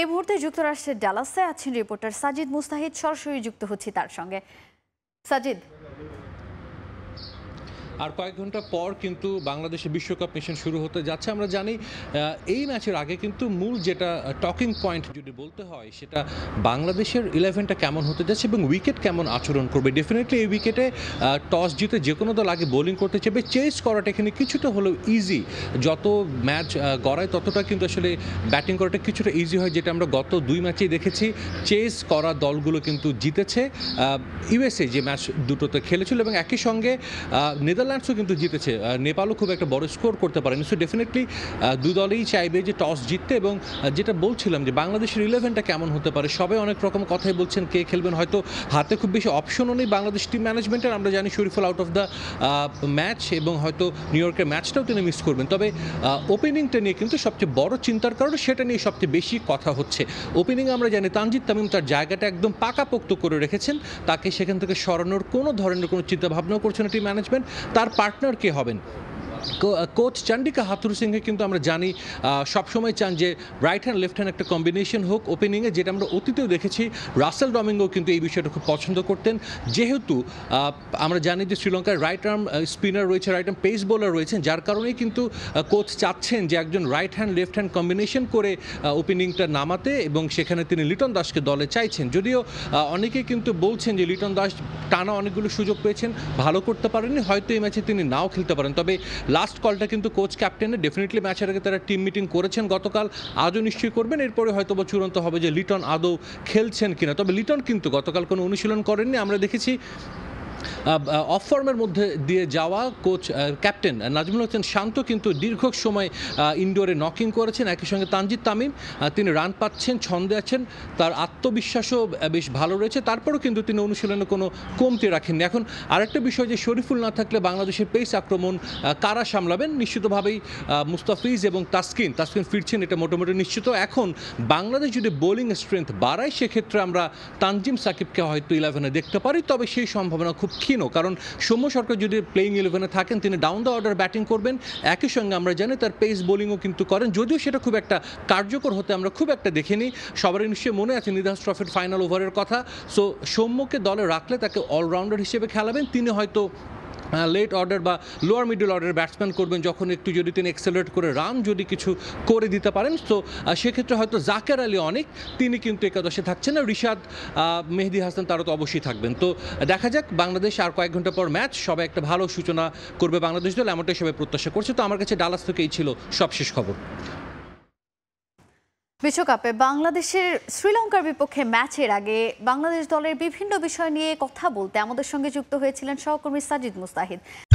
এই মুহূর্তে যুক্তরাষ্ট্রের ডালাসে আছেন রিপোর্টার সাজিদ মুস্তাহিদ সরাসরি যুক্ত হচ্ছি তার সঙ্গে সাজিদ আর কয়েক ঘন্টা পর কিন্তু বাংলাদেশে বিশ্বকাপ মিশন শুরু হতে যাচ্ছে আমরা জানি এই ম্যাচের আগে কিন্তু মূল যেটা টকিং পয়েন্ট যদি বলতে হয় সেটা বাংলাদেশের ইলেভেনটা কেমন হতে যাচ্ছে এবং উইকেট কেমন আচরণ করবে ডেফিনেটলি এই উইকেটে টস জিতে যে কোনো দল আগে বোলিং করতে চাইবে চেস করাটা এখানে কিছুটা হলেও ইজি যত ম্যাচ গড়ায় ততটা কিন্তু আসলে ব্যাটিং করাটা কিছুটা ইজি হয় যেটা আমরা গত দুই ম্যাচেই দেখেছি চেস করা দলগুলো কিন্তু জিতেছে ইউএসএ যে ম্যাচ দুটোতে খেলেছিল এবং একই সঙ্গে নেদারল্যান্ড নেদারল্যান্ডসও কিন্তু জিতেছে নেপালও খুব একটা বড় স্কোর করতে পারেনি সো ডেফিনেটলি দু দলেই চাইবে যে টস জিততে এবং যেটা বলছিলাম যে বাংলাদেশের ইলেভেনটা কেমন হতে পারে সবাই অনেক রকম কথাই বলছেন কে খেলবেন হয়তো হাতে খুব বেশি অপশনও নেই বাংলাদেশ টিম ম্যানেজমেন্টের আমরা জানি Shoriful out of the match এবং হয়তো নিউ ইয়র্কের ম্যাচটাও তিনি মিস করবেন তবে ওপেনিংটা নিয়ে কিন্তু সবচেয়ে বড় চিন্তার কারণ সেটা নিয়ে সবচেয়ে বেশি কথা হচ্ছে ওপেনিং আমরা জানি তানজিদ তামিম তার জায়গাটা একদম পাকাপোক্ত করে রেখেছেন তাকে সেখান থেকে সরানোর কোনো ধরনের কোনো চিন্তাভাবনাও করছে না টিম ম্যানেজমেন্ট তার পার্টনার কে হবেন কোচ চান্ডিকা হাথুর সিংহে কিন্তু আমরা জানি সবসময় চান যে রাইট হ্যান্ড লেফট হ্যান্ড একটা কম্বিনেশন হোক ওপেনিংয়ে যেটা আমরা অতীতেও দেখেছি রাসেল ডমিঙ্গো কিন্তু এই বিষয়টা খুব পছন্দ করতেন যেহেতু আমরা জানি যে শ্রীলঙ্কার রাইট আর্ম স্পিনার রয়েছে রাইট আর্ম পেস বোলার রয়েছেন যার কারণেই কিন্তু কোচ চাচ্ছেন যে একজন right hand left hand combination করে ওপেনিংটা নামাতে এবং সেখানে তিনি লিটন দাসকে দলে চাইছেন যদিও অনেকে কিন্তু বলছেন যে লিটন দাস টানা অনেকগুলো সুযোগ পেয়েছেন ভালো করতে পারেননি হয়তো এই ম্যাচে তিনি নাও খেলতে পারেন তবে লাস্ট কলটা কিন্তু কোচ ক্যাপ্টেনে ডেফিনেটলি ম্যাচের আগে তারা টিম মিটিং করেছেন গতকাল আজও নিশ্চয়ই করবেন এরপরে হয়তো বা চূড়ান্ত হবে যে লিটন আদৌ খেলছেন কিনা তবে লিটন কিন্তু গতকাল কোনো অনুশীলন করেননি আমরা দেখেছি অফ ফর্মের মধ্যে দিয়ে যাওয়া কোচ ক্যাপ্টেন নাজমুল হোসেন শান্ত কিন্তু দীর্ঘ সময় ইনডোরে নকিং করেছেন একই সঙ্গে তানজিদ তামিম তিনি রান পাচ্ছেন ছন্দে আছেন তার আত্মবিশ্বাসও বেশ ভালো রয়েছে তারপরও কিন্তু তিনি অনুশীলনে কোনো কমতি রাখেননি এখন আরেকটা বিষয় যে শরীফুল না থাকলে বাংলাদেশের পেস আক্রমণ কারা সামলাবেন নিশ্চিতভাবেই মুস্তাফিজ এবং তাসকিন তাসকিন ফিরছেন এটা মোটামুটি নিশ্চিত এখন বাংলাদেশ যদি বোলিং স্ট্রেংথ বাড়ায় সেক্ষেত্রে আমরা তানজিম সাকিবকে হয়তো ইলেভেনে দেখতে পারি তবে সেই সম্ভাবনা খুব খুব ক্ষীণ কারণ সৌম্য সরকার যদি প্লেইং ইলেভেনে থাকেন তিনি ডাউন দ্য অর্ডার ব্যাটিং করবেন একই সঙ্গে আমরা জানি তার পেস বোলিংও কিন্তু করেন যদিও সেটা খুব একটা কার্যকর হতে আমরা খুব একটা দেখিনি সবারই নিশ্চয়ই মনে আছে নিধাস ট্রফির ফাইনাল ওভারের কথা সো সৌম্যকে দলে রাখলে তাকে অলরাউন্ডার হিসেবে খেলাবেন তিনি হয়তো লেট হ্যাঁ, অর্ডার বা লোয়ার মিডল অর্ডার ব্যাটসম্যান করবেন যখন একটু যদি তিনি এক্সেলেট করে রান যদি কিছু করে দিতে পারেন তো সেক্ষেত্রে হয়তো জাকের আলী অনেক তিনি কিন্তু একাদশে থাকছেন না রিশাদ মেহেদি হাসান তারও তো অবশ্যই থাকবেন তো দেখা যাক বাংলাদেশ আর কয়েক ঘন্টা পর ম্যাচ সবাই একটা ভালো সূচনা করবে বাংলাদেশ দল এমনটাই সবাই প্রত্যাশা করছে তো আমার কাছে ডালাস থেকে এই ছিল সবশেষ খবর বিশ্বকাপে বাংলাদেশের শ্রীলঙ্কার বিপক্ষে ম্যাচের আগে বাংলাদেশ দলের বিভিন্ন বিষয় নিয়ে কথা বলতে আমাদের সঙ্গে যুক্ত হয়েছিলেন সহকর্মী সাজিদ মুস্তাহিদ